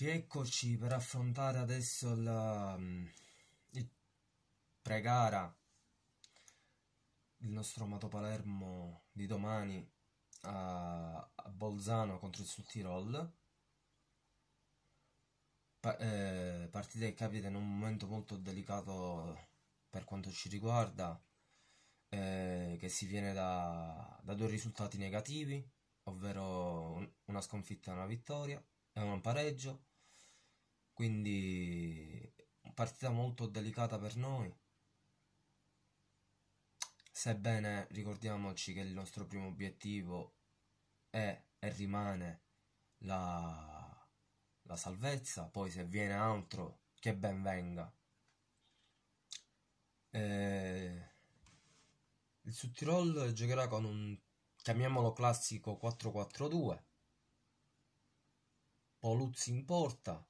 Rieccoci per affrontare adesso la, mm, il pregara, il nostro amato Palermo di domani a, a Bolzano contro il Sul Tirol. Pa eh, partita che capita in un momento molto delicato per quanto ci riguarda, eh, che si viene da, da due risultati negativi, ovvero una sconfitta e una vittoria, e un pareggio quindi partita molto delicata per noi. Sebbene ricordiamoci che il nostro primo obiettivo è e rimane la, la salvezza, poi se viene altro che ben venga. E... Eh, il Sud giocherà con un chiamiamolo classico 4-4-2. Poluzzi in porta,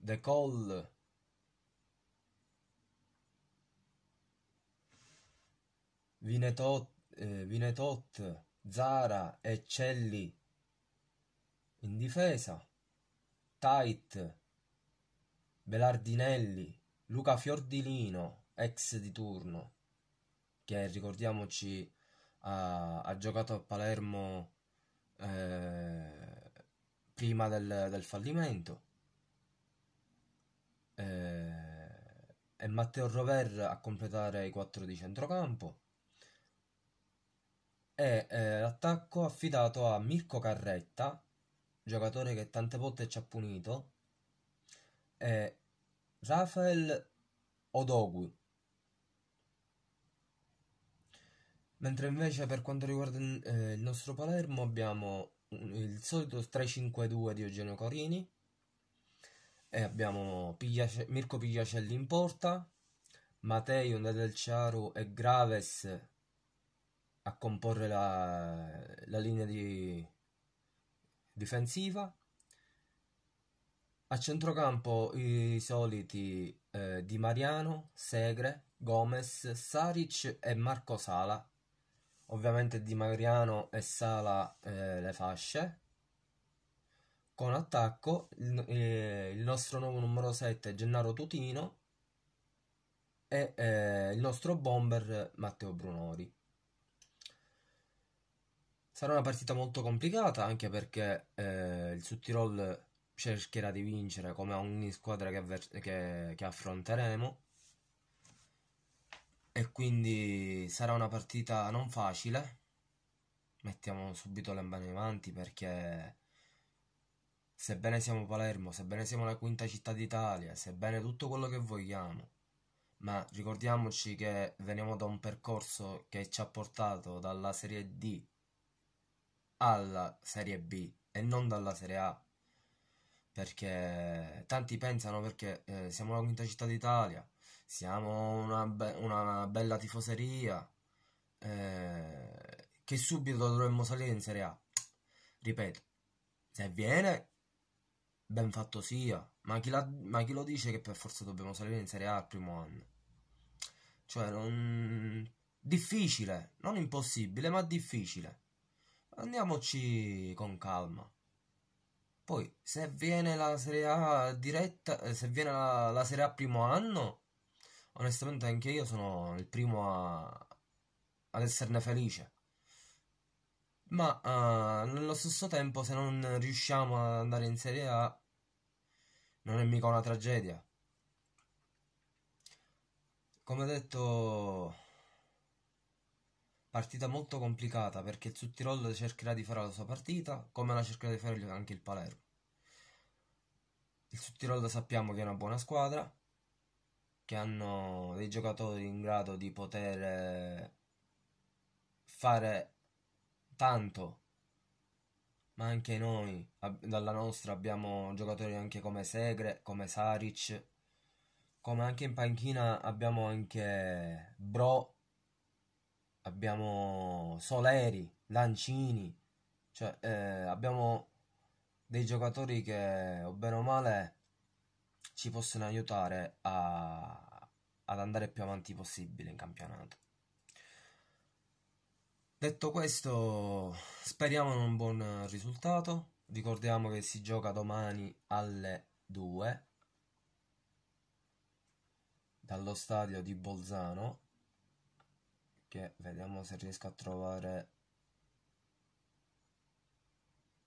The Call Vinetot, eh, Vinetot, Zara e Celli in difesa, Tait, Belardinelli, Luca Fiordilino, ex di turno, che ricordiamoci ha, ha giocato a Palermo eh, prima del, del fallimento, e Matteo Rover a completare i 4 di centrocampo e eh, l'attacco affidato a Mirko Carretta giocatore che tante volte ci ha punito e Rafael Odogu. mentre invece per quanto riguarda eh, il nostro Palermo abbiamo il solito 3-5-2 di Eugenio Corini e abbiamo Pigliace- Mirko Pigliacelli in porta, Matteo Nedelciaro e Graves a comporre la, la linea di, difensiva. A centrocampo i soliti eh, Di Mariano, Segre, Gomez, Saric e Marco Sala. Ovviamente Di Mariano e Sala eh, le fasce. Con attacco il, eh, nostro nuovo numero 7 Gennaro Totino e eh, il nostro bomber Matteo Brunori. Sarà una partita molto complicata anche perché eh, il Suttirol cercherà di vincere come ogni squadra che, che, che affronteremo e quindi sarà una partita non facile. Mettiamo subito le mani avanti perché sebbene siamo Palermo, sebbene siamo la quinta città d'Italia, sebbene tutto quello che vogliamo, ma ricordiamoci che veniamo da un percorso che ci ha portato dalla Serie D alla Serie B e non dalla Serie A, perché tanti pensano perché eh, siamo la quinta città d'Italia, siamo una, be una bella tifoseria, eh, che subito dovremmo salire in Serie A. Ripeto, se viene Ben fatto sia, ma chi, la, ma chi, lo dice che per forza dobbiamo salire in Serie A al primo anno? Cioè, non... difficile, non impossibile, ma difficile. Andiamoci con calma. Poi, se viene la Serie A diretta, eh, se viene la, la Serie A primo anno, onestamente anche io sono il primo a, ad esserne felice ma uh, nello stesso tempo se non riusciamo ad andare in Serie A non è mica una tragedia. Come detto, partita molto complicata perché il Sudtirol cercherà di fare la sua partita come la cercherà di fare anche il Palermo. Il Sudtirol sappiamo che è una buona squadra, che hanno dei giocatori in grado di poter eh, fare tanto, ma anche noi ab- dalla nostra abbiamo giocatori anche come Segre, come Saric, come anche in panchina abbiamo anche Bro, abbiamo Soleri, Lancini, cioè eh, abbiamo dei giocatori che o bene o male ci possono aiutare a, ad andare più avanti possibile in campionato. Detto questo, speriamo in un buon risultato. Ricordiamo che si gioca domani alle 2 dallo stadio di Bolzano che vediamo se riesco a trovare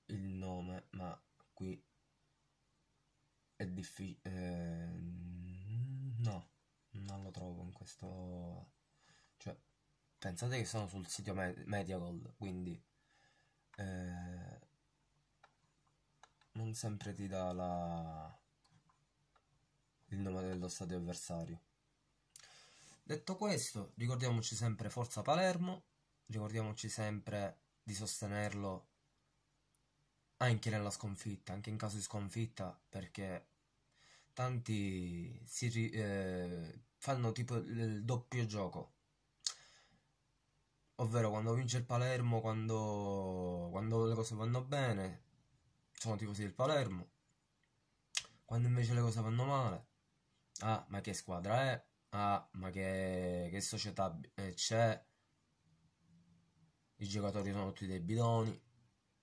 il nome ma qui è difficile eh, no non lo trovo in questo pensate che sono sul sito Med- Mediacall, quindi eh, non sempre ti dà la... il nome dello stadio avversario. Detto questo, ricordiamoci sempre Forza Palermo, ricordiamoci sempre di sostenerlo anche nella sconfitta, anche in caso di sconfitta, perché tanti si, eh, fanno tipo il doppio gioco Ovvero quando vince il Palermo, quando, quando le cose vanno bene, sono tifosi del Palermo. Quando invece le cose vanno male, ah, ma che squadra è? Ah, ma che, che società eh, c'è? I giocatori sono tutti dei bidoni.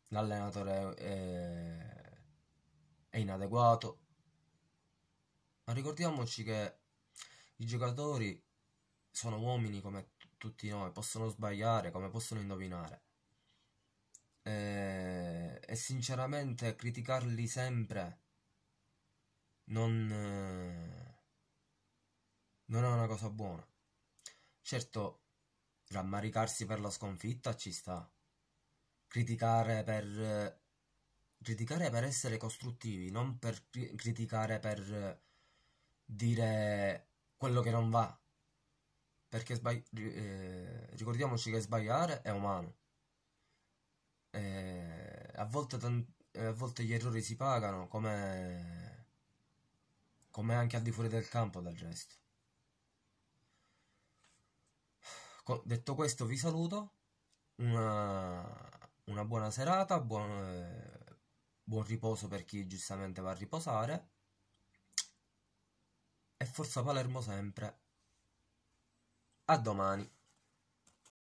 L'allenatore è, è inadeguato. Ma ricordiamoci che i giocatori sono uomini come tutti noi, possono sbagliare come possono indovinare. E, eh, e sinceramente criticarli sempre non, eh, non è una cosa buona. Certo, rammaricarsi per la sconfitta ci sta. Criticare per... criticare per essere costruttivi, non per cri criticare per dire quello che non va, perché sbagli- eh, ricordiamoci che sbagliare è umano. Eh, a, volte tan- eh, a, volte gli errori si pagano come... come anche al di fuori del campo del resto. Co- detto questo vi saluto, una, una buona serata, buon, eh, buon riposo per chi giustamente va a riposare e forza Palermo sempre. A domani.